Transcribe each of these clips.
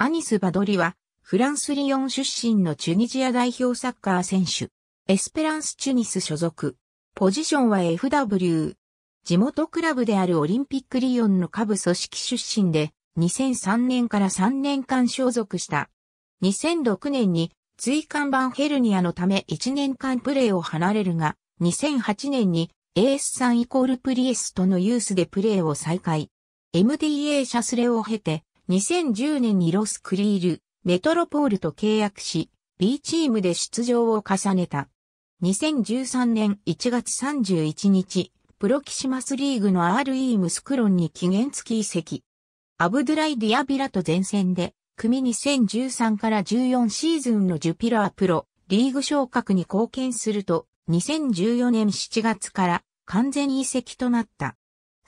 アニス・バドリは、フランス・リヨン出身のチュニジア代表サッカー選手。エスペランス・チュニス所属。ポジションは FW。地元クラブであるオリンピックリヨンの下部組織出身で、2003年から3年間所属した。2006年に椎間板ヘルニアのため1年間プレーを離れるが、2008年に AS3 イコールプリエスとのユースでプレーを再開。MDA シャスレを経て、2010年にロスクリール、メトロポールと契約し、B チームで出場を重ねた。2013年1月31日、プロキシマスリーグの RE ムスクロンに期限付き移籍。アブドゥライ・ディアビラと前線で、組2013から14シーズンのジュピラープロ、リーグ昇格に貢献すると、2014年7月から完全移籍となった。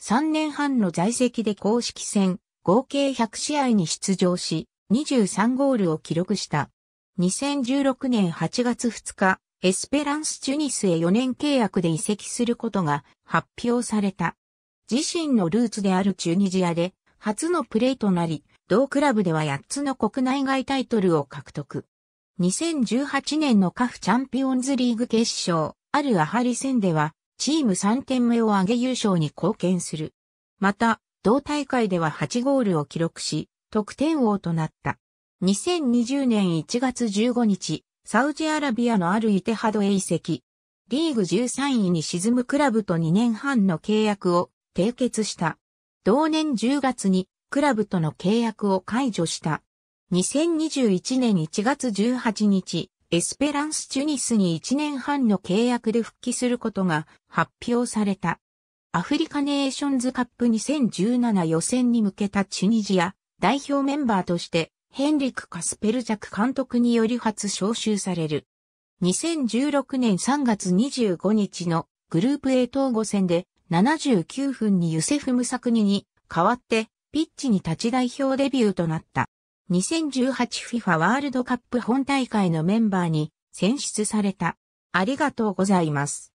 3年半の在籍で公式戦、合計100試合に出場し、23ゴールを記録した。2016年8月2日、エスペランス・チュニスへ4年契約で移籍することが発表された。自身のルーツであるチュニジアで初のプレーとなり、同クラブでは8つの国内外タイトルを獲得。2018年のカフチャンピオンズリーグ決勝、あるアハリ戦では、チーム3点目を挙げ優勝に貢献する。また、同大会では8ゴールを記録し、得点王となった。2020年1月15日、サウジアラビアのあるイテハドへ移籍。リーグ13位に沈むクラブと2年半の契約を締結した。同年10月にクラブとの契約を解除した。2021年1月18日、エスペランス・チュニスに1年半の契約で復帰することが発表された。アフリカネーションズカップ2017予選に向けたチュニジア代表メンバーとしてヘンリク・カスペルジャク監督により初招集される。2016年3月25日のグループ A 統合戦で79分にユセフ・ムサクニに代わってピッチに立ち代表デビューとなった。2018FIFA ワールドカップ本大会のメンバーに選出された。ありがとうございます。